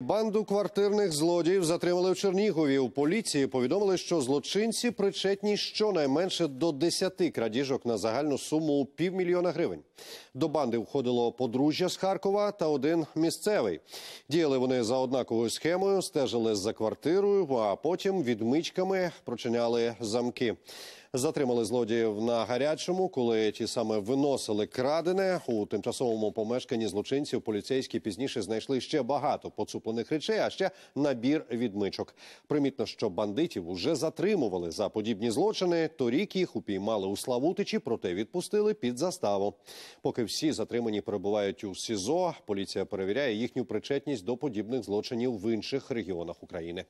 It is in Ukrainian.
Банду квартирних злодіїв затримали в Чернігові. У поліції повідомили, що злочинці причетні щонайменше до 10 крадіжок на загальну суму півмільйона гривень. До банди входило подружжя з Харкова та один місцевий. Діяли вони за однаковою схемою, стежили за квартирою, а потім відмичками прочиняли замки. Затримали злодіїв на гарячому, коли ті саме виносили крадене у тимчасовому помешканні злочинців. Поліцейські пізніше знайшли ще багато поцуплень підкуплених речей, а ще набір відмичок. Примітно, що бандитів уже затримували за подібні злочини. Торік їх упіймали у Славутичі, проте відпустили під заставу. Поки всі затримані перебувають у СІЗО, поліція перевіряє їхню причетність до подібних злочинів в інших регіонах України.